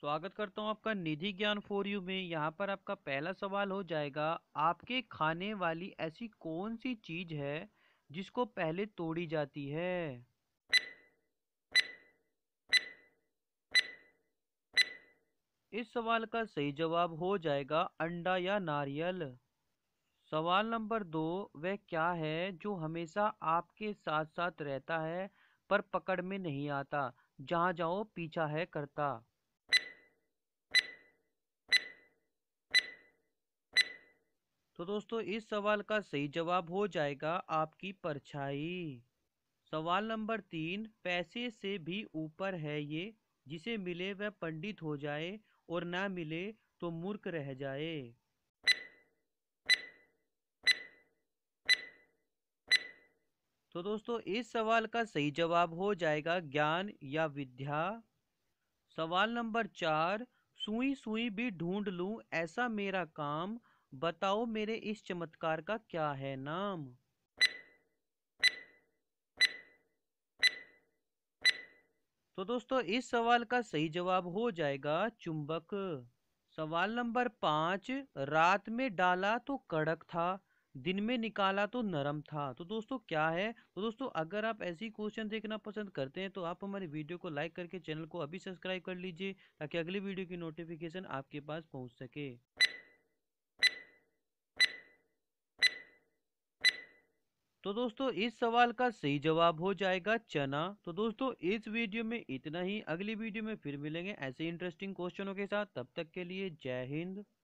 स्वागत करता हूं आपका निजी ज्ञान फॉर यू में यहां पर आपका पहला सवाल हो जाएगा आपके खाने वाली ऐसी कौन सी चीज़ है जिसको पहले तोड़ी जाती है इस सवाल का सही जवाब हो जाएगा अंडा या नारियल सवाल नंबर दो वह क्या है जो हमेशा आपके साथ साथ रहता है पर पकड़ में नहीं आता जहाँ जाओ पीछा है करता तो दोस्तों इस सवाल का सही जवाब हो जाएगा आपकी परछाई सवाल नंबर तीन पैसे से भी ऊपर है ये जिसे मिले वह पंडित हो जाए और ना मिले तो मूर्ख रह जाए तो दोस्तों इस सवाल का सही जवाब हो जाएगा ज्ञान या विद्या सवाल नंबर चार सुई सुई भी ढूंढ लूं ऐसा मेरा काम बताओ मेरे इस चमत्कार का क्या है नाम तो दोस्तों इस सवाल का सही जवाब हो जाएगा चुंबक सवाल नंबर पांच रात में डाला तो कड़क था दिन में निकाला तो नरम था तो दोस्तों क्या है तो दोस्तों अगर आप ऐसी क्वेश्चन देखना पसंद करते हैं तो आप हमारे वीडियो को लाइक करके चैनल को अभी सब्सक्राइब कर लीजिए ताकि अगली वीडियो की नोटिफिकेशन आपके पास पहुंच सके तो दोस्तों इस सवाल का सही जवाब हो जाएगा चना तो दोस्तों इस वीडियो में इतना ही अगली वीडियो में फिर मिलेंगे ऐसे इंटरेस्टिंग क्वेश्चनों के साथ तब तक के लिए जय हिंद